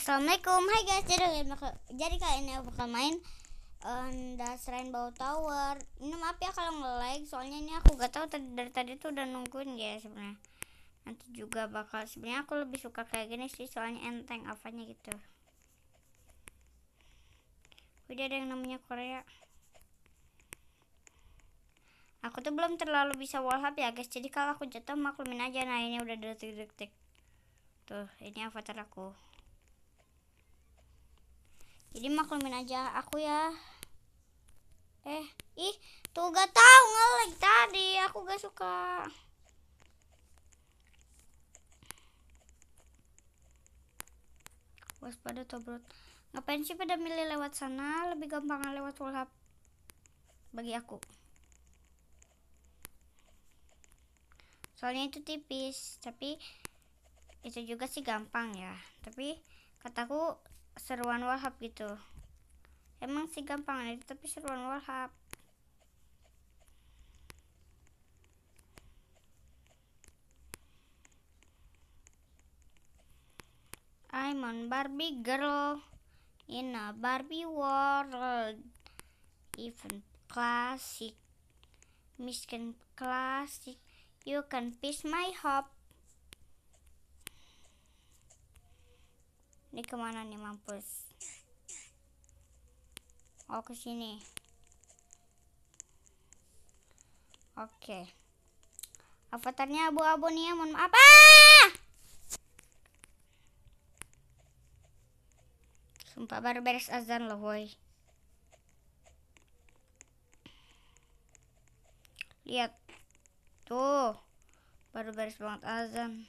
Assalamualaikum Hai guys jadi kalian bakal, jadi kali ini aku bakal main um, eh, Das Rainbow Tower Ini maaf ya kalau nge-like Soalnya ini aku gak tahu tadi, dari tadi tuh udah nungguin ya sebenarnya Nanti juga bakal sebenarnya aku lebih suka kayak gini sih Soalnya enteng apanya gitu Udah ada yang namanya Korea Aku tuh belum terlalu bisa wallhub ya guys Jadi kalau aku jatuh maklumin aja Nah ini udah detik-detik Tuh ini avatar aku jadi maklumin aja aku ya eh ih tuh gak tahu ngelag tadi aku gak suka waspada tobrot ngapain sih pada milih lewat sana lebih gampang lewat wallhub bagi aku soalnya itu tipis tapi itu juga sih gampang ya tapi kataku seruan Wahab gitu emang sih gampang itu tapi seruan Wahab I'm on Barbie girl in a Barbie world even classic Miss can classic you can piece my hope Ini kemana nih mampus? Oh ke sini. Oke. Okay. Avatarnya abu-abu nih ya, mohon maaf. Ah! Sumpah baru beres azan loh, boy. Lihat. Tuh. Baru beres banget azan.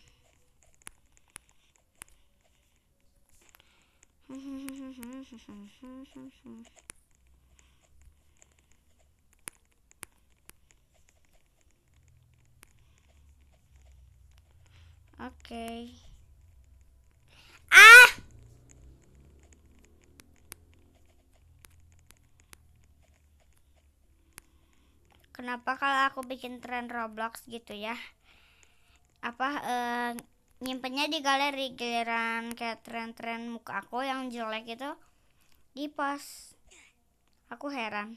okay. Ah! Kenapa kalau aku bikin tren Roblox gitu ya? Apa eh, nyimpennya di galeri giliran kayak tren-tren muka aku yang jelek itu di pos aku heran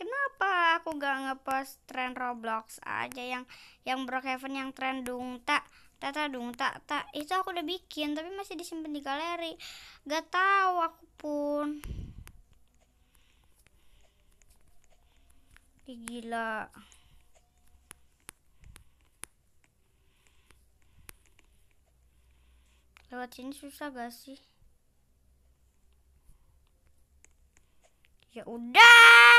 kenapa aku gak ngepost tren Roblox aja yang yang Heaven yang tren dung tak tata dung tak tak itu aku udah bikin tapi masih disimpan di galeri gak tahu aku pun gila lewat sini susah gak sih ya udah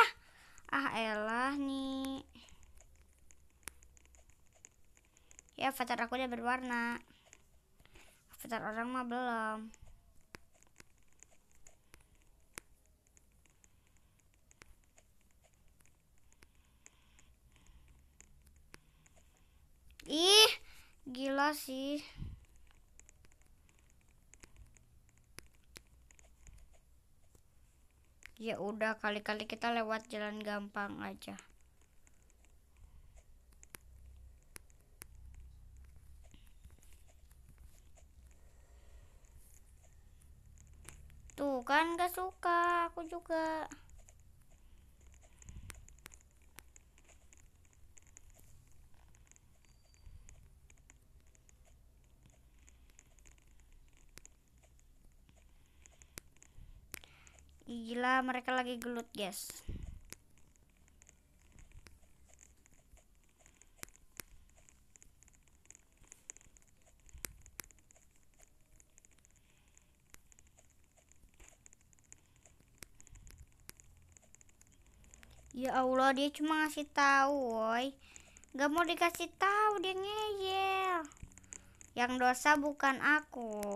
ah elah nih ya avatar aku udah berwarna avatar orang mah belum ih gila sih ya udah kali-kali kita lewat jalan gampang aja tuh kan gak suka aku juga gila mereka lagi gelut guys Ya Allah, dia cuma ngasih tahu, woi. Gak mau dikasih tahu dia ngeyel. Yang dosa bukan aku.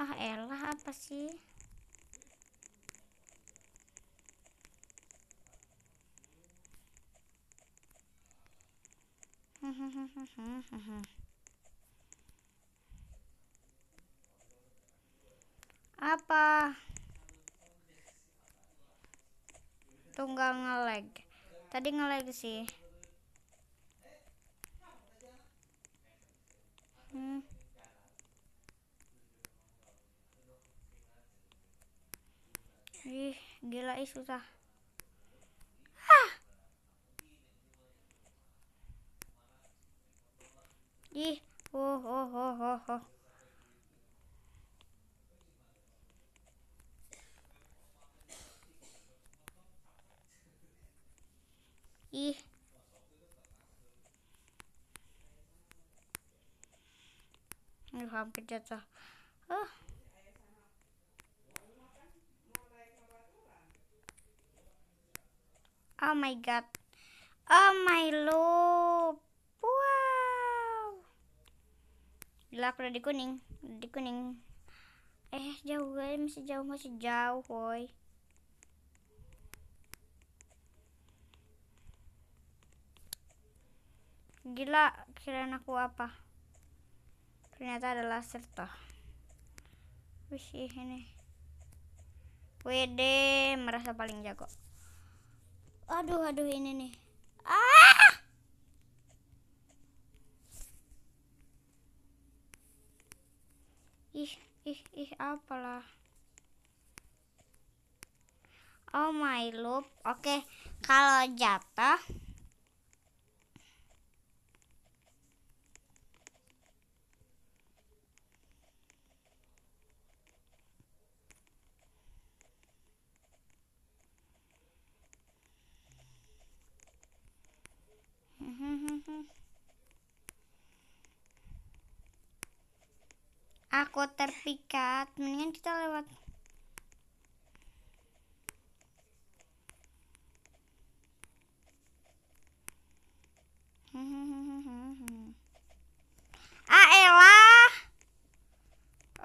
ah elah apa sih apa tunggal ngeleg tadi ngelag sih hmm ih gila ih susah ih oh oh oh oh oh ih Ini hampir jatuh. Oh. Oh my god. Oh my loop. Wow. Gila aku udah di kuning. di kuning. Eh jauh guys masih jauh masih jauh woi. Gila kirain aku apa? Ternyata ada laser toh. Wih ini. WD merasa paling jago aduh aduh ini nih ah ih ih ih apalah oh my loop oke okay. kalau jatuh pikat mendingan kita lewat ah elah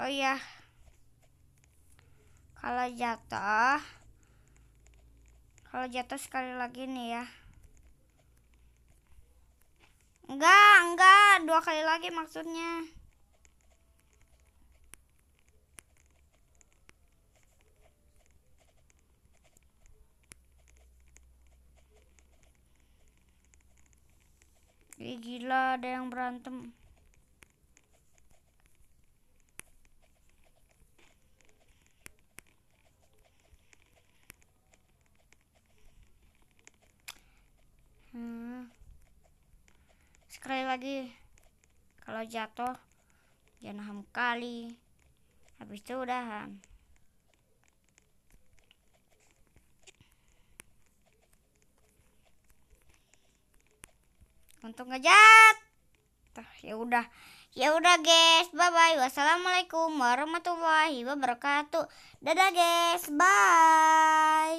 oh ya kalau jatuh kalau jatuh sekali lagi nih ya enggak enggak dua kali lagi maksudnya Ih, gila ada yang berantem. Hmm. Sekali lagi kalau jatuh jangan ham kali. Habis itu udahan. untuk ngejat. Ya udah. Ya udah guys, bye bye. Wassalamualaikum warahmatullahi wabarakatuh. Dadah guys, bye.